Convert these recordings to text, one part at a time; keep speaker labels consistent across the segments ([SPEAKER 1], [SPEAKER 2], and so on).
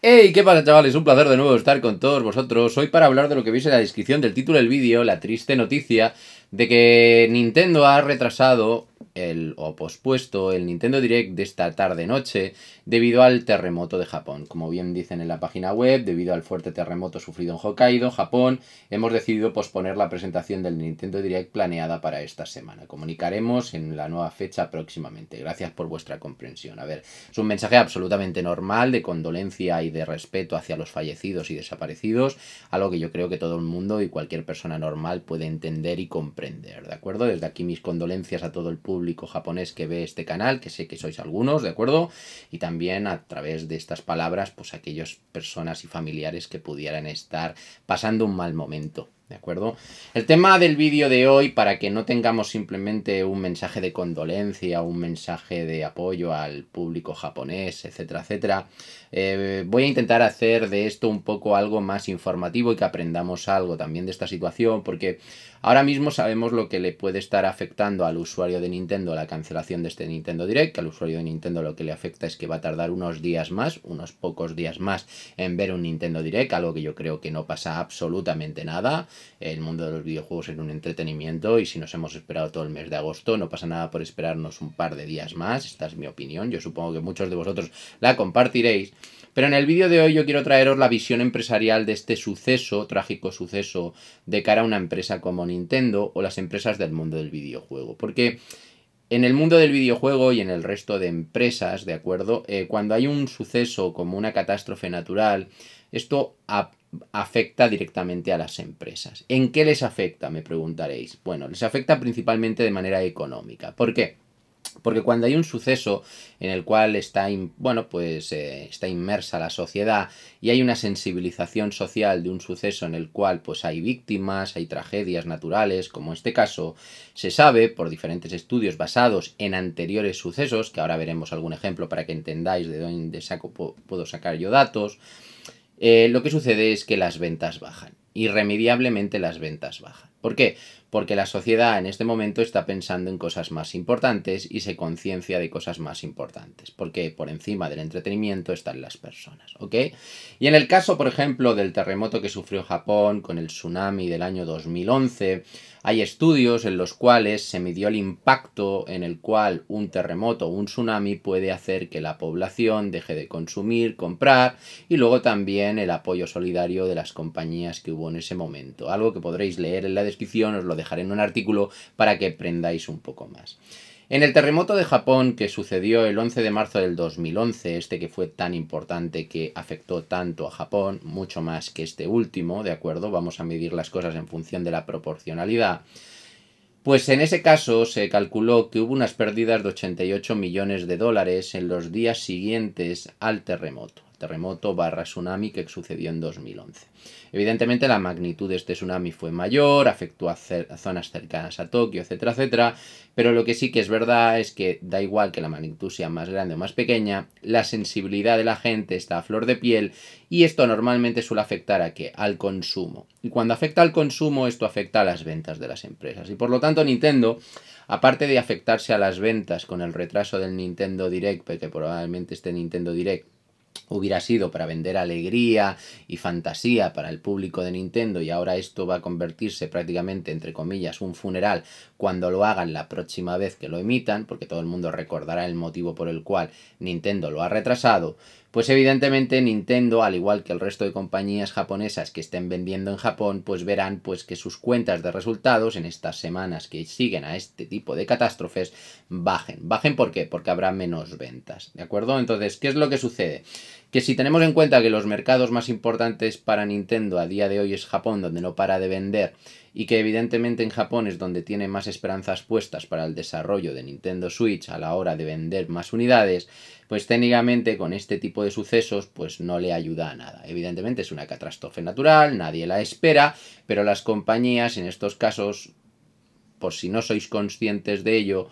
[SPEAKER 1] ¡Hey! ¿Qué pasa chavales? Un placer de nuevo estar con todos vosotros. Hoy para hablar de lo que veis en la descripción del título del vídeo, la triste noticia de que Nintendo ha retrasado el, o pospuesto el Nintendo Direct de esta tarde-noche debido al terremoto de Japón. Como bien dicen en la página web, debido al fuerte terremoto sufrido en Hokkaido, Japón, hemos decidido posponer la presentación del Nintendo Direct planeada para esta semana. Comunicaremos en la nueva fecha próximamente. Gracias por vuestra comprensión. A ver, es un mensaje absolutamente normal de condolencia y de respeto hacia los fallecidos y desaparecidos, algo que yo creo que todo el mundo y cualquier persona normal puede entender y comprender, ¿de acuerdo? Desde aquí mis condolencias a todo el público público japonés que ve este canal, que sé que sois algunos, ¿de acuerdo? Y también a través de estas palabras, pues aquellas personas y familiares que pudieran estar pasando un mal momento. ¿De acuerdo? El tema del vídeo de hoy, para que no tengamos simplemente un mensaje de condolencia, un mensaje de apoyo al público japonés, etcétera, etcétera, eh, voy a intentar hacer de esto un poco algo más informativo y que aprendamos algo también de esta situación, porque Ahora mismo sabemos lo que le puede estar afectando al usuario de Nintendo la cancelación de este Nintendo Direct, al usuario de Nintendo lo que le afecta es que va a tardar unos días más, unos pocos días más en ver un Nintendo Direct, algo que yo creo que no pasa absolutamente nada. El mundo de los videojuegos es un entretenimiento y si nos hemos esperado todo el mes de agosto, no pasa nada por esperarnos un par de días más, esta es mi opinión, yo supongo que muchos de vosotros la compartiréis. Pero en el vídeo de hoy yo quiero traeros la visión empresarial de este suceso, trágico suceso, de cara a una empresa como Nintendo o las empresas del mundo del videojuego. Porque en el mundo del videojuego y en el resto de empresas, ¿de acuerdo? Eh, cuando hay un suceso como una catástrofe natural, esto afecta directamente a las empresas. ¿En qué les afecta? Me preguntaréis. Bueno, les afecta principalmente de manera económica. ¿Por qué? Porque cuando hay un suceso en el cual está, bueno, pues, eh, está inmersa la sociedad y hay una sensibilización social de un suceso en el cual pues, hay víctimas, hay tragedias naturales, como este caso, se sabe por diferentes estudios basados en anteriores sucesos, que ahora veremos algún ejemplo para que entendáis de dónde saco, puedo sacar yo datos, eh, lo que sucede es que las ventas bajan irremediablemente las ventas bajan. ¿Por qué? Porque la sociedad en este momento está pensando en cosas más importantes y se conciencia de cosas más importantes, porque por encima del entretenimiento están las personas, ¿ok? Y en el caso, por ejemplo, del terremoto que sufrió Japón con el tsunami del año 2011, hay estudios en los cuales se midió el impacto en el cual un terremoto o un tsunami puede hacer que la población deje de consumir, comprar y luego también el apoyo solidario de las compañías que en ese momento. Algo que podréis leer en la descripción, os lo dejaré en un artículo para que aprendáis un poco más. En el terremoto de Japón que sucedió el 11 de marzo del 2011, este que fue tan importante que afectó tanto a Japón, mucho más que este último, ¿de acuerdo? Vamos a medir las cosas en función de la proporcionalidad. Pues en ese caso se calculó que hubo unas pérdidas de 88 millones de dólares en los días siguientes al terremoto terremoto barra tsunami que sucedió en 2011. Evidentemente la magnitud de este tsunami fue mayor, afectó a, zonas cercanas a Tokio, etcétera, etcétera, pero lo que sí que es verdad es que da igual que la magnitud sea más grande o más pequeña, la sensibilidad de la gente está a flor de piel y esto normalmente suele afectar a qué? Al consumo. Y cuando afecta al consumo, esto afecta a las ventas de las empresas. Y por lo tanto Nintendo aparte de afectarse a las ventas con el retraso del Nintendo Direct, porque probablemente este Nintendo Direct hubiera sido para vender alegría y fantasía para el público de Nintendo y ahora esto va a convertirse prácticamente entre comillas un funeral cuando lo hagan la próxima vez que lo emitan porque todo el mundo recordará el motivo por el cual Nintendo lo ha retrasado pues evidentemente Nintendo, al igual que el resto de compañías japonesas que estén vendiendo en Japón, pues verán pues que sus cuentas de resultados en estas semanas que siguen a este tipo de catástrofes bajen. Bajen ¿por qué? Porque habrá menos ventas, ¿de acuerdo? Entonces, ¿qué es lo que sucede? Que si tenemos en cuenta que los mercados más importantes para Nintendo a día de hoy es Japón, donde no para de vender y que evidentemente en Japón es donde tiene más esperanzas puestas para el desarrollo de Nintendo Switch a la hora de vender más unidades, pues técnicamente con este tipo de sucesos pues no le ayuda a nada. Evidentemente es una catástrofe natural, nadie la espera, pero las compañías en estos casos, por si no sois conscientes de ello,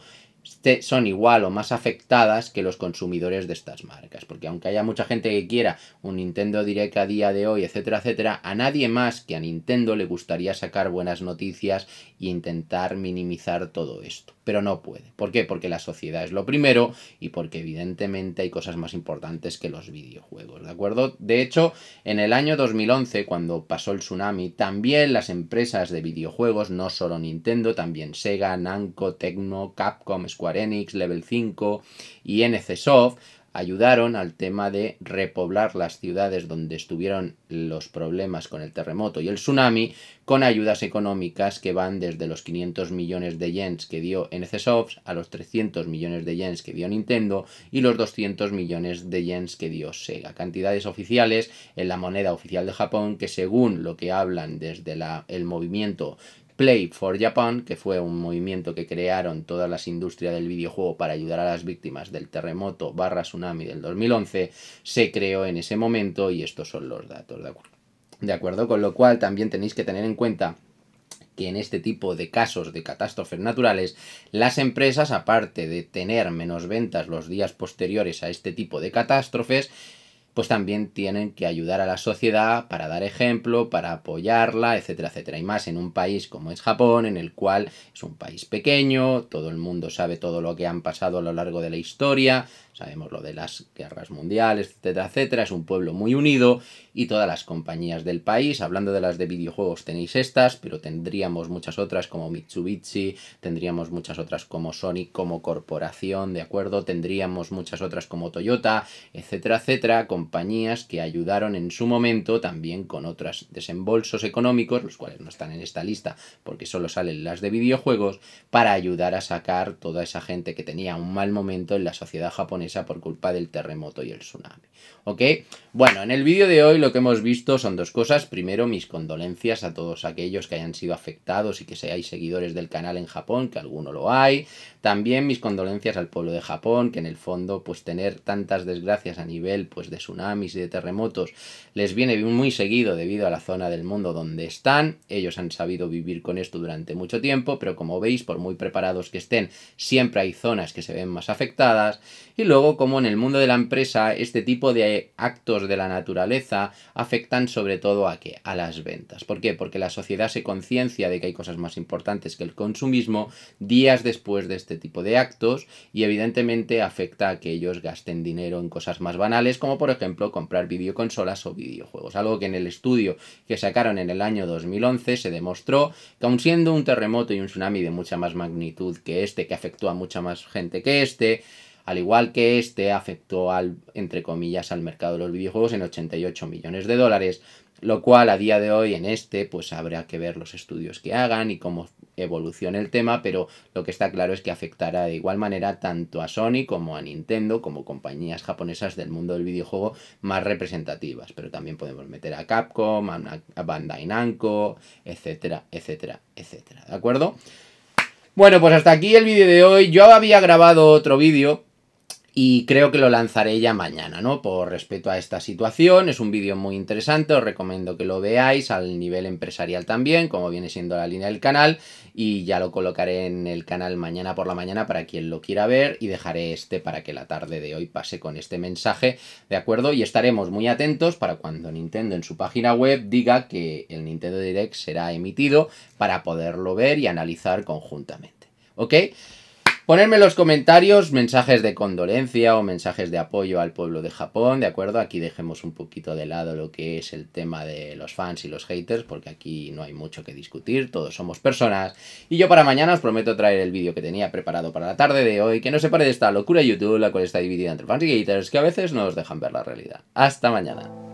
[SPEAKER 1] este son igual o más afectadas que los consumidores de estas marcas. Porque aunque haya mucha gente que quiera un Nintendo Direct a día de hoy, etcétera, etcétera, a nadie más que a Nintendo le gustaría sacar buenas noticias e intentar minimizar todo esto pero no puede. ¿Por qué? Porque la sociedad es lo primero y porque evidentemente hay cosas más importantes que los videojuegos, ¿de acuerdo? De hecho, en el año 2011, cuando pasó el tsunami, también las empresas de videojuegos, no solo Nintendo, también Sega, Namco, Tecno, Capcom, Square Enix, Level 5 y NCSoft, ayudaron al tema de repoblar las ciudades donde estuvieron los problemas con el terremoto y el tsunami con ayudas económicas que van desde los 500 millones de yens que dio ncsops a los 300 millones de yens que dio Nintendo y los 200 millones de yens que dio Sega. Cantidades oficiales en la moneda oficial de Japón que según lo que hablan desde la, el movimiento Play for Japan, que fue un movimiento que crearon todas las industrias del videojuego para ayudar a las víctimas del terremoto barra tsunami del 2011, se creó en ese momento y estos son los datos, ¿de acuerdo? ¿De acuerdo? Con lo cual también tenéis que tener en cuenta que en este tipo de casos de catástrofes naturales, las empresas, aparte de tener menos ventas los días posteriores a este tipo de catástrofes, pues también tienen que ayudar a la sociedad para dar ejemplo, para apoyarla, etcétera, etcétera. Y más en un país como es Japón, en el cual es un país pequeño, todo el mundo sabe todo lo que han pasado a lo largo de la historia, sabemos lo de las guerras mundiales, etcétera, etcétera. Es un pueblo muy unido y todas las compañías del país, hablando de las de videojuegos tenéis estas, pero tendríamos muchas otras como Mitsubishi, tendríamos muchas otras como Sony como corporación, ¿de acuerdo? Tendríamos muchas otras como Toyota, etcétera, etcétera. Con compañías que ayudaron en su momento también con otros desembolsos económicos, los cuales no están en esta lista porque solo salen las de videojuegos, para ayudar a sacar toda esa gente que tenía un mal momento en la sociedad japonesa por culpa del terremoto y el tsunami. ¿Ok? Bueno, en el vídeo de hoy lo que hemos visto son dos cosas. Primero, mis condolencias a todos aquellos que hayan sido afectados y que seáis seguidores del canal en Japón, que alguno lo hay. También mis condolencias al pueblo de Japón, que en el fondo, pues tener tantas desgracias a nivel pues de su y de terremotos les viene muy seguido debido a la zona del mundo donde están. Ellos han sabido vivir con esto durante mucho tiempo, pero como veis, por muy preparados que estén, siempre hay zonas que se ven más afectadas. Y luego, como en el mundo de la empresa, este tipo de actos de la naturaleza afectan sobre todo a qué? A las ventas. ¿Por qué? Porque la sociedad se conciencia de que hay cosas más importantes que el consumismo días después de este tipo de actos y evidentemente afecta a que ellos gasten dinero en cosas más banales, como por ejemplo ejemplo, comprar videoconsolas o videojuegos. Algo que en el estudio que sacaron en el año 2011 se demostró que aun siendo un terremoto y un tsunami de mucha más magnitud que este, que afectó a mucha más gente que este, al igual que este afectó al, entre comillas, al mercado de los videojuegos en 88 millones de dólares, lo cual a día de hoy en este pues habrá que ver los estudios que hagan y cómo evolución el tema, pero lo que está claro es que afectará de igual manera tanto a Sony como a Nintendo, como compañías japonesas del mundo del videojuego más representativas, pero también podemos meter a Capcom, a Bandai Namco, etcétera, etcétera, etcétera, ¿de acuerdo? Bueno, pues hasta aquí el vídeo de hoy. Yo había grabado otro vídeo y creo que lo lanzaré ya mañana, ¿no? Por respeto a esta situación, es un vídeo muy interesante, os recomiendo que lo veáis al nivel empresarial también, como viene siendo la línea del canal, y ya lo colocaré en el canal mañana por la mañana para quien lo quiera ver y dejaré este para que la tarde de hoy pase con este mensaje, ¿de acuerdo? Y estaremos muy atentos para cuando Nintendo en su página web diga que el Nintendo Direct será emitido para poderlo ver y analizar conjuntamente, ¿ok? Ponerme en los comentarios mensajes de condolencia o mensajes de apoyo al pueblo de Japón, ¿de acuerdo? Aquí dejemos un poquito de lado lo que es el tema de los fans y los haters, porque aquí no hay mucho que discutir, todos somos personas. Y yo para mañana os prometo traer el vídeo que tenía preparado para la tarde de hoy, que no se pare de esta locura YouTube, la cual está dividida entre fans y haters, que a veces no os dejan ver la realidad. Hasta mañana.